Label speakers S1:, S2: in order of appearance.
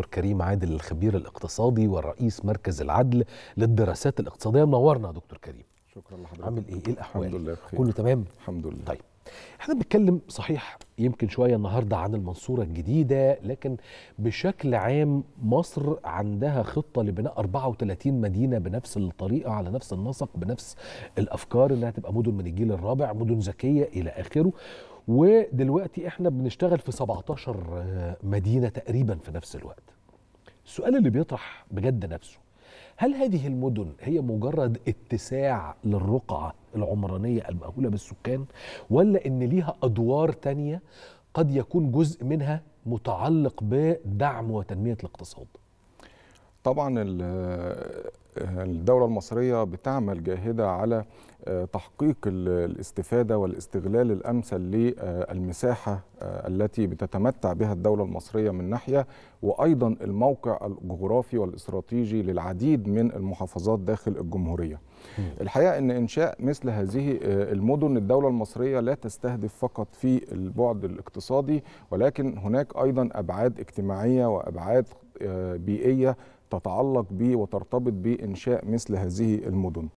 S1: دكتور كريم عادل الخبير الاقتصادي ورئيس مركز العدل للدراسات الاقتصاديه منورنا دكتور كريم شكرا لحضرتك عامل ايه ايه الاحوال الحمد لله بخير كله تمام الحمد لله طيب احنا بنتكلم صحيح يمكن شويه النهارده عن المنصوره الجديده لكن بشكل عام مصر عندها خطه لبناء 34 مدينه بنفس الطريقه على نفس النسق بنفس الافكار انها تبقى مدن من الجيل الرابع مدن ذكيه الى اخره ودلوقتي احنا بنشتغل في 17 مدينه تقريبا في نفس الوقت السؤال اللي بيطرح بجد نفسه هل هذه المدن هي مجرد اتساع للرقعة العمرانية المأهولة بالسكان ولا إن ليها أدوار تانية قد يكون جزء منها متعلق بدعم وتنمية الاقتصاد
S2: طبعا الدولة المصرية بتعمل جاهدة على آه، تحقيق الاستفادة والاستغلال الأمثل للمساحة آه، التي بتتمتع بها الدولة المصرية من ناحية وأيضا الموقع الجغرافي والاستراتيجي للعديد من المحافظات داخل الجمهورية الحقيقة أن إنشاء مثل هذه آه، المدن الدولة المصرية لا تستهدف فقط في البعد الاقتصادي ولكن هناك أيضا أبعاد اجتماعية وأبعاد آه، بيئيه تتعلق به وترتبط بانشاء مثل هذه المدن